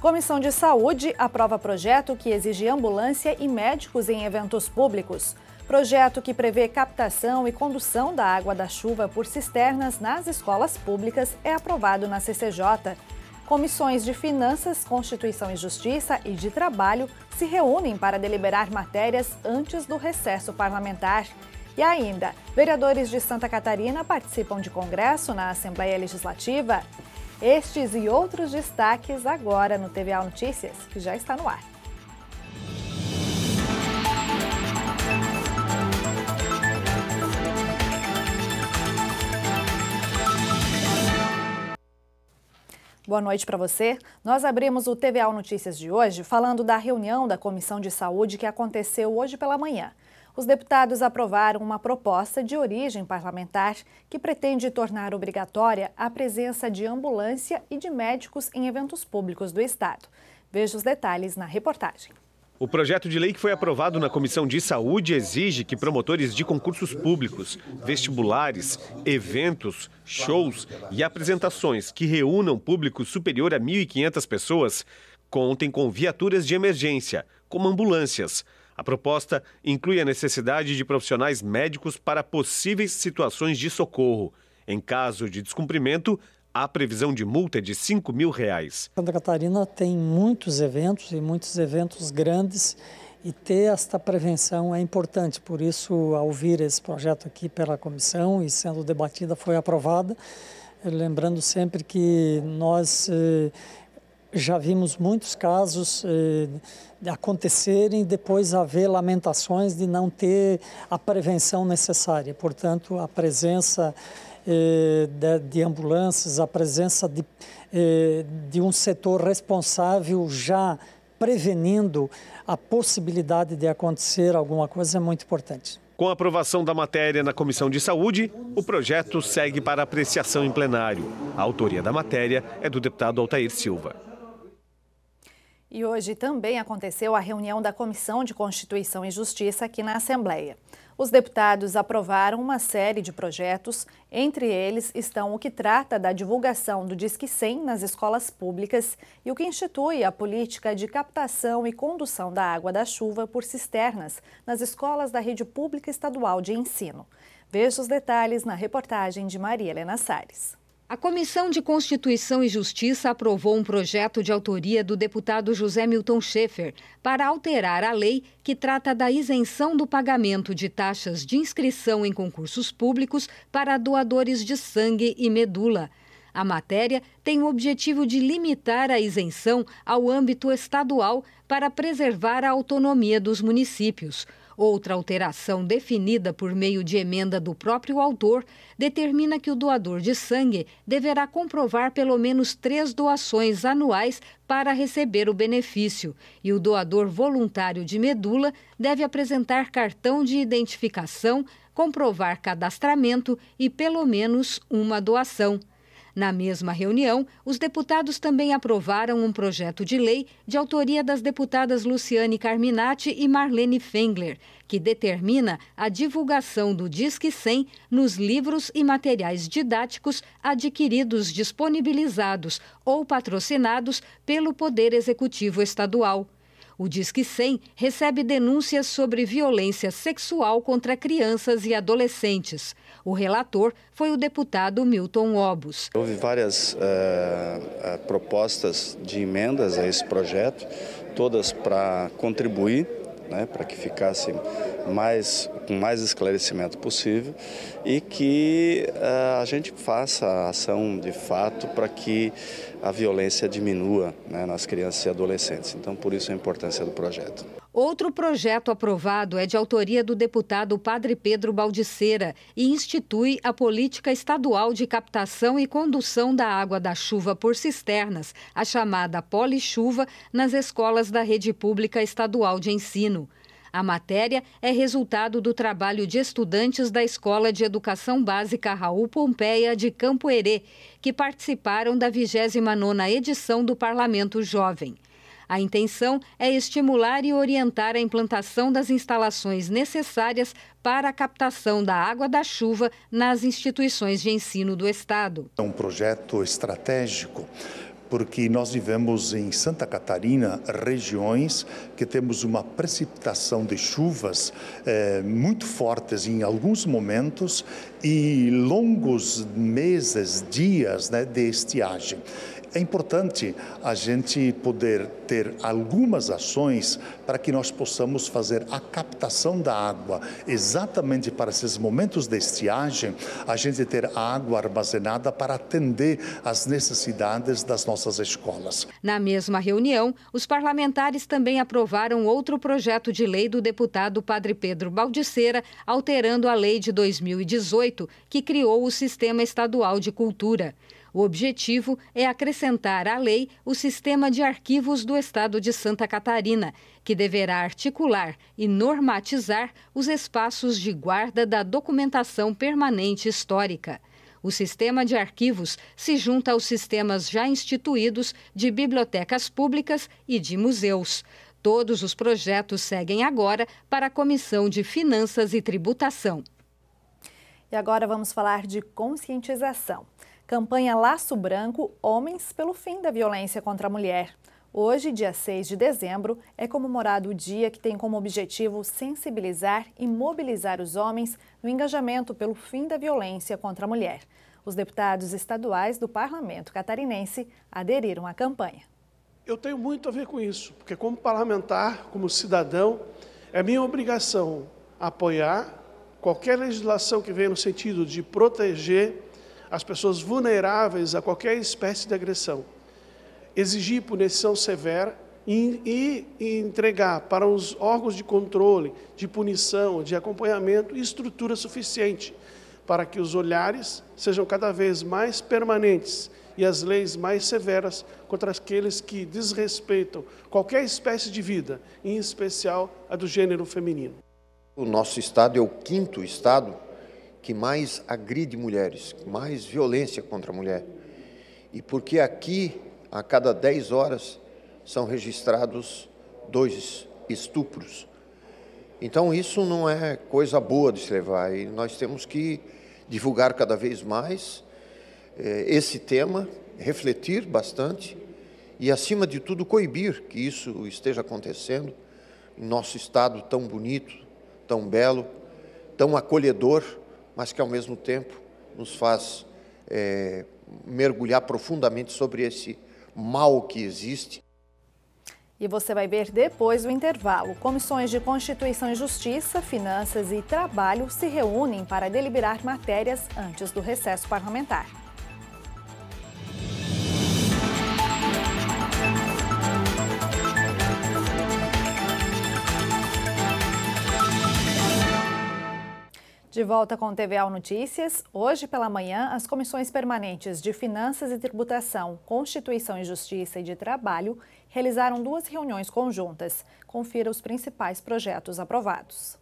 Comissão de Saúde aprova projeto que exige ambulância e médicos em eventos públicos. Projeto que prevê captação e condução da água da chuva por cisternas nas escolas públicas é aprovado na CCJ. Comissões de Finanças, Constituição e Justiça e de Trabalho se reúnem para deliberar matérias antes do recesso parlamentar. E ainda, vereadores de Santa Catarina participam de congresso na Assembleia Legislativa. Estes e outros destaques agora no TVA Notícias, que já está no ar. Boa noite para você. Nós abrimos o TVA Notícias de hoje falando da reunião da Comissão de Saúde que aconteceu hoje pela manhã os deputados aprovaram uma proposta de origem parlamentar que pretende tornar obrigatória a presença de ambulância e de médicos em eventos públicos do Estado. Veja os detalhes na reportagem. O projeto de lei que foi aprovado na Comissão de Saúde exige que promotores de concursos públicos, vestibulares, eventos, shows e apresentações que reúnam público superior a 1.500 pessoas contem com viaturas de emergência, como ambulâncias, a proposta inclui a necessidade de profissionais médicos para possíveis situações de socorro. Em caso de descumprimento, há previsão de multa de 5 mil reais. Santa Catarina tem muitos eventos e muitos eventos grandes e ter esta prevenção é importante. Por isso, ao vir esse projeto aqui pela comissão e sendo debatida, foi aprovada. Lembrando sempre que nós eh, já vimos muitos casos eh, acontecerem e depois haver lamentações de não ter a prevenção necessária. Portanto, a presença eh, de, de, ambulâncias, a presença de, eh, de um setor responsável já prevenindo a possibilidade de acontecer alguma coisa é muito importante. Com a aprovação da matéria na Comissão de Saúde, o projeto segue para apreciação em plenário. A autoria da matéria é do deputado Altair Silva. E hoje também aconteceu a reunião da Comissão de Constituição e Justiça aqui na Assembleia. Os deputados aprovaram uma série de projetos, entre eles estão o que trata da divulgação do Disque 100 nas escolas públicas e o que institui a política de captação e condução da água da chuva por cisternas nas escolas da rede pública estadual de ensino. Veja os detalhes na reportagem de Maria Helena Salles. A Comissão de Constituição e Justiça aprovou um projeto de autoria do deputado José Milton Schaefer para alterar a lei que trata da isenção do pagamento de taxas de inscrição em concursos públicos para doadores de sangue e medula. A matéria tem o objetivo de limitar a isenção ao âmbito estadual para preservar a autonomia dos municípios. Outra alteração definida por meio de emenda do próprio autor determina que o doador de sangue deverá comprovar pelo menos três doações anuais para receber o benefício, e o doador voluntário de medula deve apresentar cartão de identificação, comprovar cadastramento e pelo menos uma doação. Na mesma reunião, os deputados também aprovaram um projeto de lei de autoria das deputadas Luciane Carminati e Marlene Fengler, que determina a divulgação do Disque 100 nos livros e materiais didáticos adquiridos, disponibilizados ou patrocinados pelo Poder Executivo Estadual. O Disque 100 recebe denúncias sobre violência sexual contra crianças e adolescentes. O relator foi o deputado Milton Obos. Houve várias uh, propostas de emendas a esse projeto, todas para contribuir né, para que ficasse mais, com mais esclarecimento possível e que uh, a gente faça a ação de fato para que a violência diminua né, nas crianças e adolescentes. Então, por isso a importância do projeto. Outro projeto aprovado é de autoria do deputado Padre Pedro Baldiceira e institui a política estadual de captação e condução da água da chuva por cisternas, a chamada polichuva, nas escolas da rede pública estadual de ensino. A matéria é resultado do trabalho de estudantes da Escola de Educação Básica Raul Pompeia de Campo Herê, que participaram da 29ª edição do Parlamento Jovem. A intenção é estimular e orientar a implantação das instalações necessárias para a captação da água da chuva nas instituições de ensino do Estado. É um projeto estratégico porque nós vivemos em Santa Catarina regiões que temos uma precipitação de chuvas eh, muito fortes em alguns momentos e longos meses, dias né, de estiagem. É importante a gente poder ter algumas ações para que nós possamos fazer a captação da água, exatamente para esses momentos de estiagem, a gente ter a água armazenada para atender às necessidades das nossas escolas. Na mesma reunião, os parlamentares também aprovaram outro projeto de lei do deputado Padre Pedro Baldiceira, alterando a lei de 2018, que criou o Sistema Estadual de Cultura. O objetivo é acrescentar à lei o sistema de arquivos do Estado de Santa Catarina, que deverá articular e normatizar os espaços de guarda da documentação permanente histórica. O sistema de arquivos se junta aos sistemas já instituídos de bibliotecas públicas e de museus. Todos os projetos seguem agora para a Comissão de Finanças e Tributação. E agora vamos falar de conscientização. Campanha Laço Branco Homens pelo Fim da Violência contra a Mulher. Hoje, dia 6 de dezembro, é comemorado o dia que tem como objetivo sensibilizar e mobilizar os homens no engajamento pelo fim da violência contra a mulher. Os deputados estaduais do parlamento catarinense aderiram à campanha. Eu tenho muito a ver com isso, porque, como parlamentar, como cidadão, é minha obrigação apoiar qualquer legislação que venha no sentido de proteger as pessoas vulneráveis a qualquer espécie de agressão, exigir punição severa e, entregar para os órgãos de controle, de punição, de acompanhamento, estrutura suficiente para que os olhares sejam cada vez mais permanentes e as leis mais severas contra aqueles que desrespeitam qualquer espécie de vida, em especial a do gênero feminino. O nosso estado é o quinto estado que mais agride mulheres, mais violência contra a mulher. E porque aqui, a cada 10 horas, são registrados dois estupros. Então, isso não é coisa boa de se levar, e nós temos que divulgar cada vez mais eh, esse tema, refletir bastante e, acima de tudo, coibir que isso esteja acontecendo em nosso estado tão bonito, tão belo, tão acolhedor mas que ao mesmo tempo nos faz é, mergulhar profundamente sobre esse mal que existe. E você vai ver depois do intervalo. Comissões de Constituição e Justiça, Finanças e Trabalho se reúnem para deliberar matérias antes do recesso parlamentar. De volta com o TVA Notícias, hoje pela manhã, as comissões permanentes de Finanças e Tributação, Constituição e Justiça e de Trabalho realizaram duas reuniões conjuntas. Confira os principais projetos aprovados.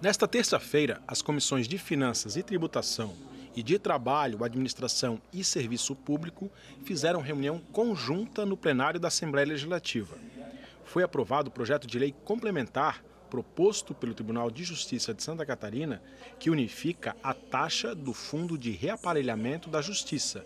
Nesta terça-feira, as comissões de Finanças e Tributação e de Trabalho, Administração e Serviço Público fizeram reunião conjunta no plenário da Assembleia Legislativa. Foi aprovado o projeto de lei complementar proposto pelo Tribunal de Justiça de Santa Catarina, que unifica a taxa do Fundo de Reaparelhamento da Justiça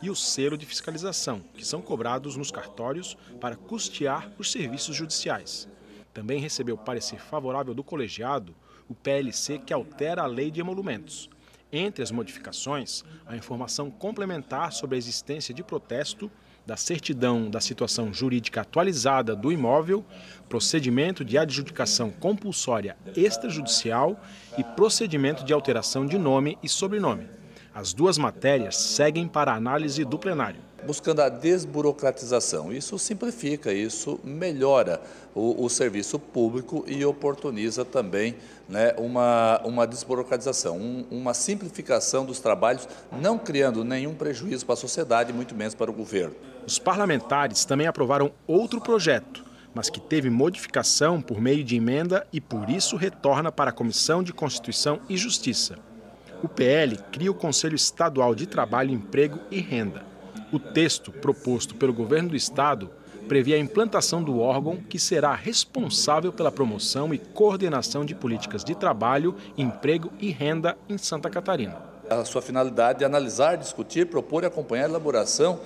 e o selo de fiscalização, que são cobrados nos cartórios para custear os serviços judiciais. Também recebeu parecer favorável do colegiado o PLC que altera a Lei de Emolumentos. Entre as modificações, a informação complementar sobre a existência de protesto da certidão da situação jurídica atualizada do imóvel, procedimento de adjudicação compulsória extrajudicial e procedimento de alteração de nome e sobrenome. As duas matérias seguem para análise do plenário. Buscando a desburocratização, isso simplifica, isso melhora o, o serviço público e oportuniza também né, uma, uma desburocratização, um, uma simplificação dos trabalhos, não criando nenhum prejuízo para a sociedade, muito menos para o governo. Os parlamentares também aprovaram outro projeto, mas que teve modificação por meio de emenda e por isso retorna para a Comissão de Constituição e Justiça. O PL cria o Conselho Estadual de Trabalho, Emprego e Renda. O texto proposto pelo governo do estado prevê a implantação do órgão que será responsável pela promoção e coordenação de políticas de trabalho, emprego e renda em Santa Catarina. A sua finalidade é analisar, discutir, propor e acompanhar a elaboração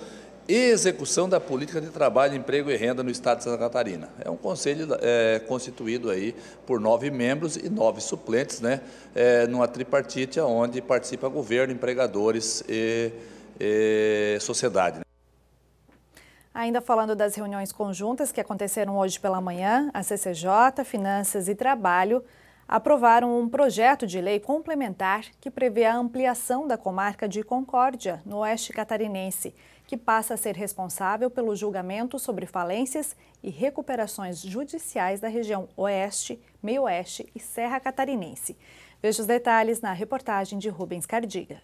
execução da política de trabalho, emprego e renda no Estado de Santa Catarina. É um conselho é, constituído aí por nove membros e nove suplentes, né, é, numa tripartite onde participa governo, empregadores e, e sociedade. Né? Ainda falando das reuniões conjuntas que aconteceram hoje pela manhã, a CCJ, Finanças e Trabalho aprovaram um projeto de lei complementar que prevê a ampliação da comarca de Concórdia, no oeste catarinense que passa a ser responsável pelo julgamento sobre falências e recuperações judiciais da região Oeste, Meio-Oeste e Serra Catarinense. Veja os detalhes na reportagem de Rubens Cardiga.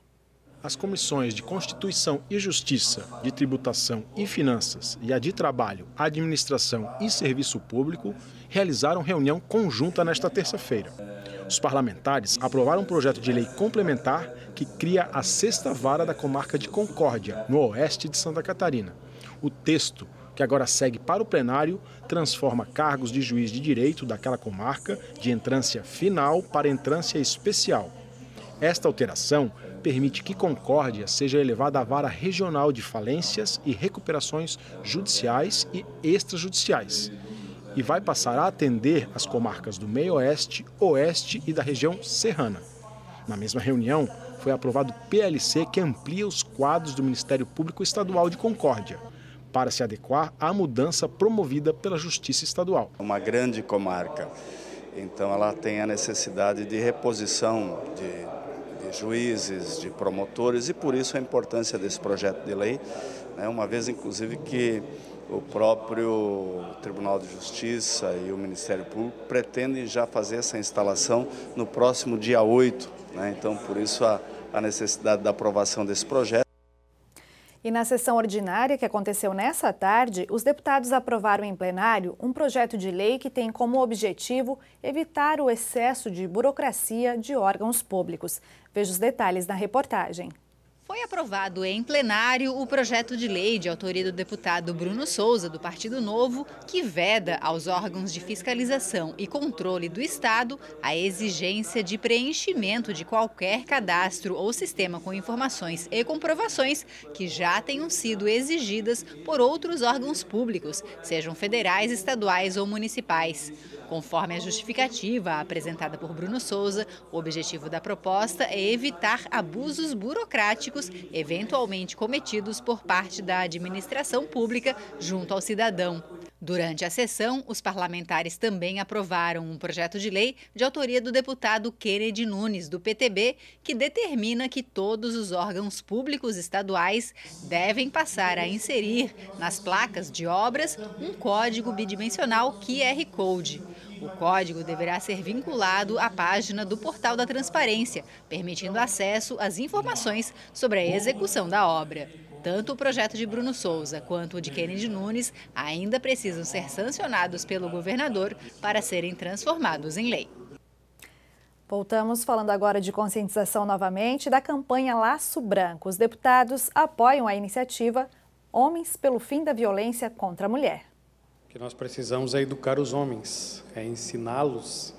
As comissões de Constituição e Justiça, de Tributação e Finanças e a de Trabalho, Administração e Serviço Público realizaram reunião conjunta nesta terça-feira. Os parlamentares aprovaram um projeto de lei complementar que cria a sexta vara da comarca de Concórdia, no oeste de Santa Catarina. O texto, que agora segue para o plenário, transforma cargos de juiz de direito daquela comarca de entrância final para entrância especial. Esta alteração permite que Concórdia seja elevada à vara regional de falências e recuperações judiciais e extrajudiciais e vai passar a atender as comarcas do Meio Oeste, Oeste e da região serrana. Na mesma reunião, foi aprovado PLC que amplia os quadros do Ministério Público Estadual de Concórdia para se adequar à mudança promovida pela Justiça Estadual. Uma grande comarca, então ela tem a necessidade de reposição de juízes, de promotores e por isso a importância desse projeto de lei, né, uma vez inclusive que o próprio Tribunal de Justiça e o Ministério Público pretendem já fazer essa instalação no próximo dia 8, né, então por isso a, a necessidade da aprovação desse projeto. E na sessão ordinária que aconteceu nessa tarde, os deputados aprovaram em plenário um projeto de lei que tem como objetivo evitar o excesso de burocracia de órgãos públicos. Veja os detalhes na reportagem. Foi aprovado em plenário o projeto de lei de autoria do deputado Bruno Souza, do Partido Novo, que veda aos órgãos de fiscalização e controle do Estado a exigência de preenchimento de qualquer cadastro ou sistema com informações e comprovações que já tenham sido exigidas por outros órgãos públicos, sejam federais, estaduais ou municipais. Conforme a justificativa apresentada por Bruno Souza, o objetivo da proposta é evitar abusos burocráticos eventualmente cometidos por parte da administração pública junto ao cidadão. Durante a sessão, os parlamentares também aprovaram um projeto de lei de autoria do deputado Kennedy Nunes, do PTB, que determina que todos os órgãos públicos estaduais devem passar a inserir nas placas de obras um código bidimensional QR Code. O código deverá ser vinculado à página do Portal da Transparência, permitindo acesso às informações sobre a execução da obra. Tanto o projeto de Bruno Souza quanto o de Kennedy Nunes ainda precisam ser sancionados pelo governador para serem transformados em lei. Voltamos falando agora de conscientização novamente da campanha Laço Branco. Os deputados apoiam a iniciativa Homens pelo Fim da Violência contra a Mulher. O que nós precisamos é educar os homens, é ensiná-los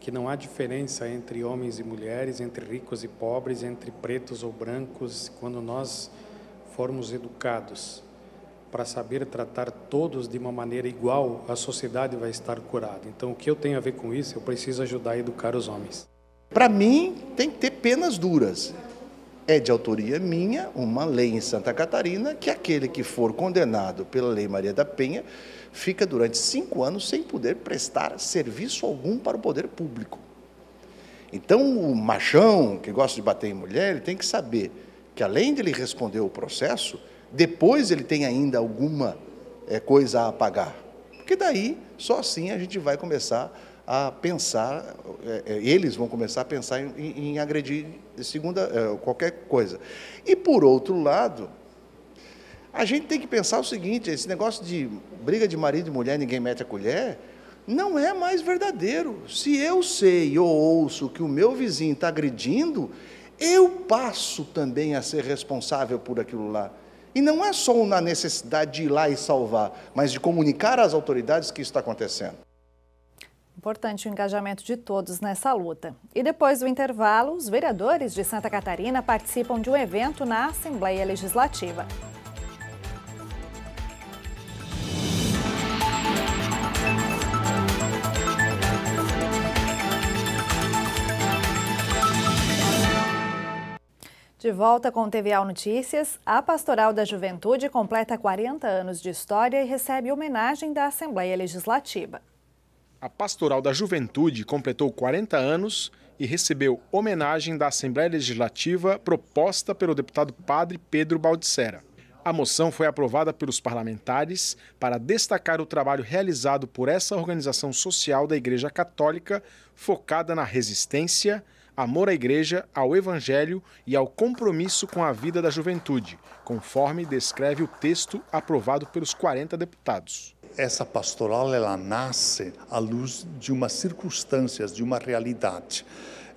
que não há diferença entre homens e mulheres, entre ricos e pobres, entre pretos ou brancos. Quando nós formos educados para saber tratar todos de uma maneira igual, a sociedade vai estar curada. Então, o que eu tenho a ver com isso? Eu preciso ajudar a educar os homens. Para mim, tem que ter penas duras. É de autoria minha uma lei em Santa Catarina que aquele que for condenado pela Lei Maria da Penha fica durante cinco anos sem poder prestar serviço algum para o poder público. Então, o machão que gosta de bater em mulher, ele tem que saber que além de ele responder o processo, depois ele tem ainda alguma é, coisa a pagar. Porque daí, só assim a gente vai começar a pensar, é, eles vão começar a pensar em, em, agredir segunda, é, qualquer coisa. E por outro lado, a gente tem que pensar o seguinte: esse negócio de briga de marido e mulher, ninguém mete a colher, não é mais verdadeiro. Se eu sei ou ouço que o meu vizinho está agredindo, eu passo também a ser responsável por aquilo lá. E não é só na necessidade de ir lá e salvar, mas de comunicar às autoridades que isso está acontecendo. Importante o engajamento de todos nessa luta. E depois do intervalo, os vereadores de Santa Catarina participam de um evento na Assembleia Legislativa. De volta com o TVA Notícias, a Pastoral da Juventude completa 40 anos de história e recebe homenagem da Assembleia Legislativa. A Pastoral da Juventude completou 40 anos e recebeu homenagem da Assembleia Legislativa proposta pelo deputado padre Pedro Baldissera. A moção foi aprovada pelos parlamentares para destacar o trabalho realizado por essa organização social da Igreja Católica focada na resistência, amor à igreja, ao evangelho e ao compromisso com a vida da juventude, conforme descreve o texto aprovado pelos 40 deputados. Essa pastoral ela nasce à luz de umas circunstâncias, de uma realidade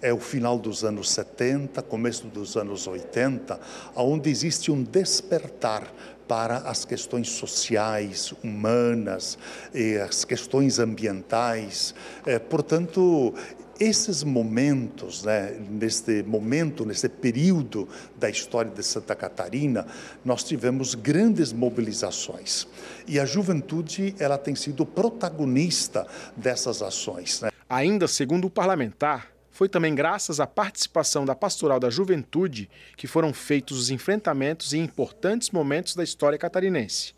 é o final dos anos 70, começo dos anos 80, onde existe um despertar para as questões sociais, humanas, e as questões ambientais. É, portanto, esses momentos, né, neste momento, nesse período da história de Santa Catarina, nós tivemos grandes mobilizações. E a juventude ela tem sido protagonista dessas ações. Né? Ainda segundo o parlamentar, foi também graças à participação da Pastoral da Juventude que foram feitos os enfrentamentos e importantes momentos da história catarinense.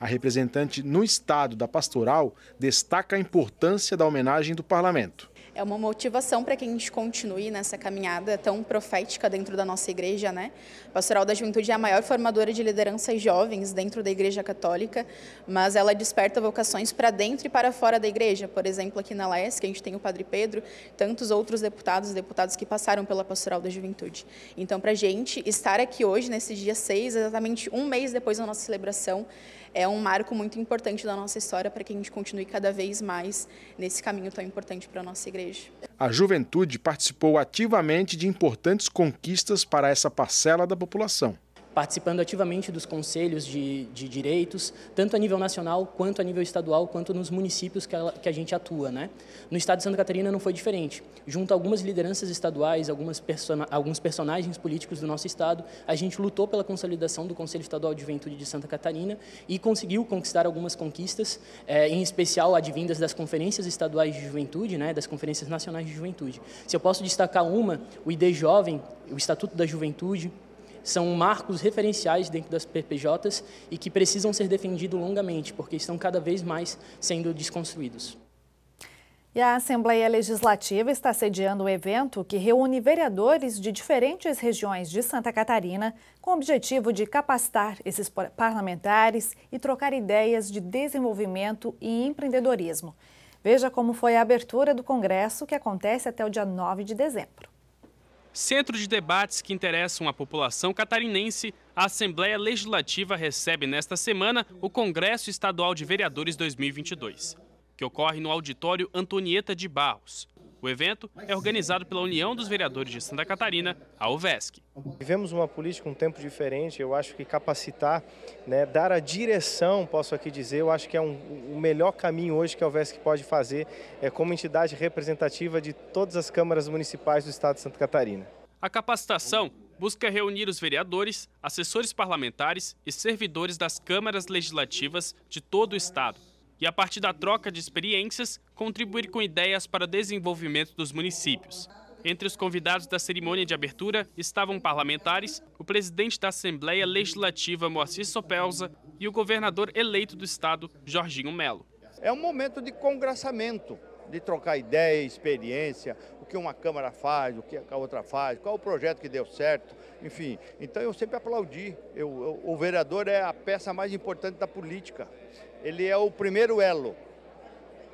A representante no estado da Pastoral destaca a importância da homenagem do parlamento é uma motivação para que a gente continue nessa caminhada tão profética dentro da nossa igreja, né? A Pastoral da Juventude é a maior formadora de lideranças jovens dentro da Igreja Católica, mas ela desperta vocações para dentro e para fora da igreja. Por exemplo, aqui na que a gente tem o Padre Pedro, tantos outros deputados, deputadas que passaram pela Pastoral da Juventude. Então, para a gente estar aqui hoje, nesse dia 6, exatamente um mês depois da nossa celebração, é um marco muito importante da nossa história para que a gente continue cada vez mais nesse caminho tão importante para a nossa igreja. A juventude participou ativamente de importantes conquistas para essa parcela da população participando ativamente dos conselhos de, de direitos, tanto a nível nacional, quanto a nível estadual, quanto nos municípios que, a que a gente atua. Né? No estado de Santa Catarina não foi diferente. Junto a algumas lideranças estaduais, algumas persona, alguns personagens políticos do nosso estado, a gente lutou pela consolidação do Conselho Estadual de Juventude de Santa Catarina e conseguiu conquistar algumas conquistas, eh, em especial advindas das conferências estaduais de juventude, né, das conferências nacionais de juventude. Se eu posso destacar uma, o ID Jovem, o Estatuto da Juventude, são marcos referenciais dentro das PPJs e que precisam ser defendidos longamente, porque estão cada vez mais sendo desconstruídos. E a Assembleia Legislativa está sediando um evento que reúne vereadores de diferentes regiões de Santa Catarina com o objetivo de capacitar esses parlamentares e trocar ideias de desenvolvimento e empreendedorismo. Veja como foi a abertura do Congresso, que acontece até o dia 9 de dezembro. Centro de debates que interessam a população catarinense, a Assembleia Legislativa recebe nesta semana o Congresso Estadual de Vereadores 2022, que ocorre no Auditório Antonieta de Barros. O evento é organizado pela União dos Vereadores de Santa Catarina, a UVESC. Vivemos uma política um tempo diferente, eu acho que capacitar, né, dar a direção, posso aqui dizer, eu acho que é um, o melhor caminho hoje que a UVESC pode fazer é como entidade representativa de todas as câmaras municipais do estado de Santa Catarina. A capacitação busca reunir os vereadores, assessores parlamentares e servidores das câmaras legislativas de todo o estado e, a partir da troca de experiências, contribuir com ideias para o desenvolvimento dos municípios. Entre os convidados da cerimônia de abertura estavam parlamentares, o presidente da Assembleia Legislativa, Moacir Sopelza, e o governador eleito do estado, Jorginho Melo. É um momento de congraçamento de trocar ideia, experiência, o que uma Câmara faz, o que a outra faz, qual o projeto que deu certo, enfim. Então eu sempre aplaudi. Eu, eu, o vereador é a peça mais importante da política ele é o primeiro elo.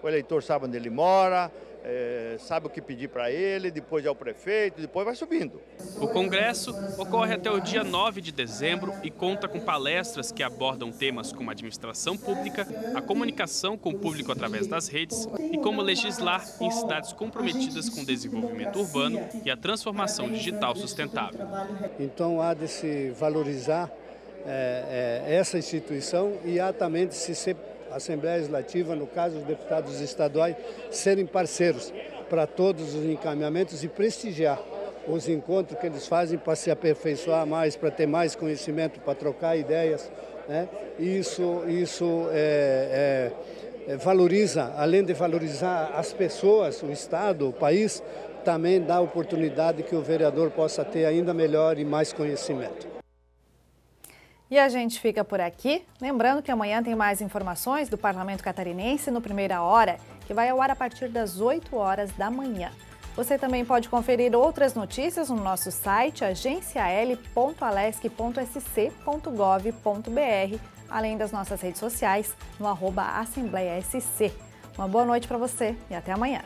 O eleitor sabe onde ele mora, é, sabe o que pedir para ele, depois é o prefeito, depois vai subindo. O congresso ocorre até o dia 9 de dezembro e conta com palestras que abordam temas como administração pública, a comunicação com o público através das redes e como legislar em cidades comprometidas com o desenvolvimento urbano e a transformação digital sustentável. Então há de se valorizar é, é, essa instituição e atamente se a Assembleia Legislativa, no caso os deputados estaduais, serem parceiros para todos os encaminhamentos e prestigiar os encontros que eles fazem para se aperfeiçoar mais, para ter mais conhecimento, para trocar ideias. Né? Isso, isso é, é, é, valoriza, além de valorizar as pessoas, o Estado, o país, também dá a oportunidade que o vereador possa ter ainda melhor e mais conhecimento. E a gente fica por aqui. Lembrando que amanhã tem mais informações do Parlamento Catarinense no Primeira Hora, que vai ao ar a partir das 8 horas da manhã. Você também pode conferir outras notícias no nosso site agenciael.alesc.sc.gov.br, além das nossas redes sociais no arroba Assembleia SC. Uma boa noite para você e até amanhã.